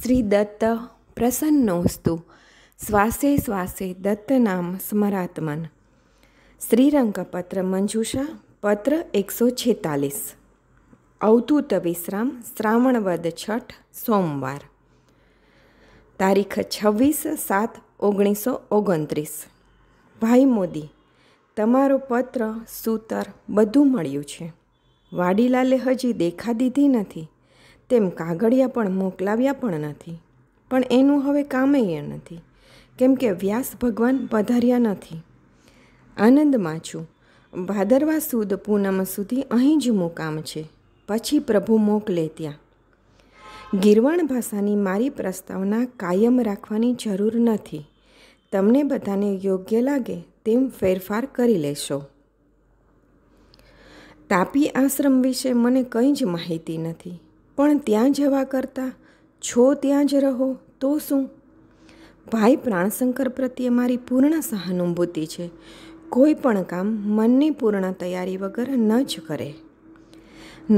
શ્રી દત્ત પ્રસન્નોસ્તુ શ્વાસે શ્વાસે દત્ત નામ સ્મરાત્મન શ્રીરંગપત્ર મંજુષા પત્ર એકસો છેતાલીસ અવધૂત વિશ્રામ શ્રાવણવદ છઠ સોમવાર તારીખ છવ્વીસ સાત ઓગણીસો ઓગણત્રીસ ભાઈ મોદી તમારો પત્ર સૂતર બધું મળ્યું છે વાડીલાલે હજી દેખા દીધી નથી તેમ કાગળિયા પણ મોકલાવ્યા પણ નથી પણ એનું હવે કામેય નથી કેમ કે વ્યાસ ભગવાન પધાર્યા નથી આનંદમાં છું ભાદરવા સુદ પૂનમ સુધી અહીં જ મુકામ છે પછી પ્રભુ મોકલે ત્યાં ગિરવણ ભાષાની મારી પ્રસ્તાવના કાયમ રાખવાની જરૂર નથી તમને બધાને યોગ્ય લાગે તેમ ફેરફાર કરી લેશો તાપી આશ્રમ વિશે મને કંઈ જ માહિતી નથી પણ ત્યાં જવા કરતાં છો ત્યાં જ રહો તો શું ભાઈ પ્રાણશંકર પ્રત્યે મારી પૂર્ણ સહાનુભૂતિ છે કોઈ પણ કામ મનની પૂર્ણ તૈયારી વગર ન જ કરે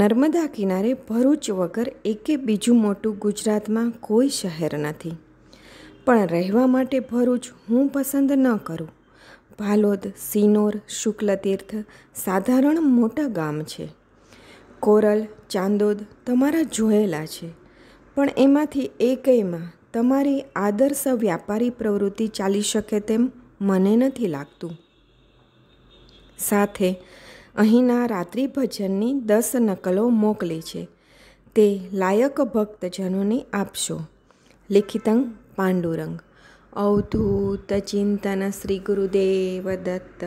નર્મદા કિનારે ભરૂચ વગર એકે બીજું મોટું ગુજરાતમાં કોઈ શહેર નથી પણ રહેવા માટે ભરૂચ હું પસંદ ન કરું ભાલોદ સિનોર શુક્લતીર્થ સાધારણ મોટા ગામ છે કોરલ ચાંદોદ તમારા જોયેલા છે પણ એમાંથી એકેયમાં તમારી આદર્શ વ્યાપારી પ્રવૃત્તિ ચાલી શકે તેમ મને નથી લાગતું સાથે અહીંના રાત્રિ ભજનની દસ નકલો મોકલી છે તે લાયક ભક્તજનોને આપશો લિખિતંગ પાંડુરંગ અવધૂત ચિંતન શ્રી ગુરુદેવ દત્ત